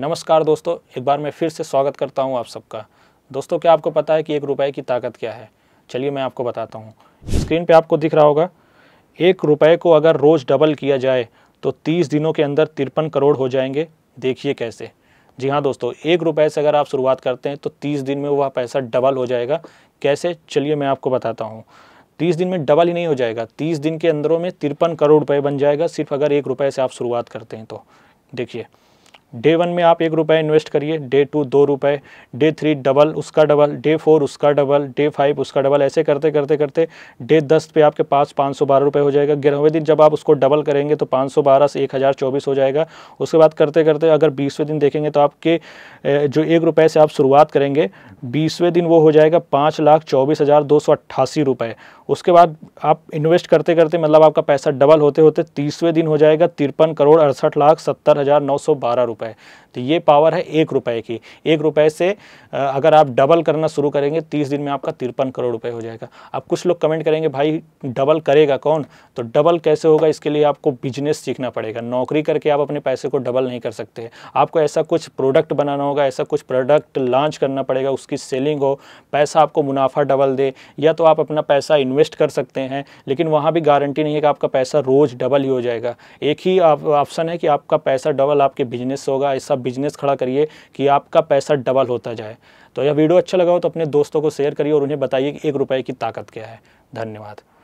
नमस्कार दोस्तों एक बार मैं फिर से स्वागत करता हूं आप सबका दोस्तों क्या आपको पता है कि एक रुपए की ताकत क्या है चलिए मैं आपको बताता हूं स्क्रीन पे आपको दिख रहा होगा एक रुपए को अगर रोज़ डबल किया जाए तो 30 दिनों के अंदर तिरपन करोड़ हो जाएंगे देखिए कैसे जी हाँ दोस्तों एक रुपये से अगर आप शुरुआत करते हैं तो तीस दिन में वह पैसा डबल हो जाएगा कैसे चलिए मैं आपको बताता हूँ तीस दिन में डबल ही नहीं हो जाएगा तीस दिन के अंदरों में तिरपन करोड़ रुपये बन जाएगा सिर्फ अगर एक रुपये से आप शुरुआत करते हैं तो देखिए डे वन में आप एक रुपये इन्वेस्ट करिए डे टू दो रुपये डे थ्री डबल उसका डबल डे फोर उसका डबल डे फाइव उसका डबल ऐसे करते करते करते डे दस पे आपके पास पाँच सौ बारह रुपये हो जाएगा ग्यारहवें दिन जब आप उसको डबल करेंगे तो पाँच सौ बारह से एक हज़ार चौबीस हो जाएगा उसके बाद करते करते अगर बीसवें दिन देखेंगे तो आपके जो एक रुपये से आप शुरुआत करेंगे बीसवें दिन वो हो जाएगा पाँच लाख चौबीस हज़ार दो सौ अट्ठासी रुपये उसके बाद आप इन्वेस्ट करते करते मतलब आपका पैसा डबल होते होते तीसवें दिन हो जाएगा तिरपन करोड़ अड़सठ लाख सत्तर हज़ार नौ सौ बारह रुपये तो ये पावर है एक रुपए की एक रुपए से अगर आप डबल करना शुरू करेंगे तीस दिन में आपका तिरपन करोड़ रुपये हो जाएगा अब कुछ लोग कमेंट करेंगे भाई डबल करेगा कौन तो डबल कैसे होगा इसके लिए आपको बिजनेस सीखना पड़ेगा नौकरी करके आप अपने पैसे को डबल नहीं कर सकते आपको ऐसा कुछ प्रोडक्ट बनाना होगा ऐसा कुछ प्रोडक्ट लॉन्च करना पड़ेगा उसकी सेलिंग हो पैसा आपको मुनाफा डबल दे या तो आप अपना पैसा इन्वेस्ट कर सकते हैं लेकिन वहाँ भी गारंटी नहीं है कि आपका पैसा रोज़ डबल ही हो जाएगा एक ही ऑप्शन है कि आपका पैसा डबल आपके बिजनेस होगा ऐसा बिजनेस खड़ा करिए कि आपका पैसा डबल होता जाए तो यह वीडियो अच्छा लगा हो तो अपने दोस्तों को शेयर करिए और उन्हें बताइए कि एक रुपये की ताकत क्या है धन्यवाद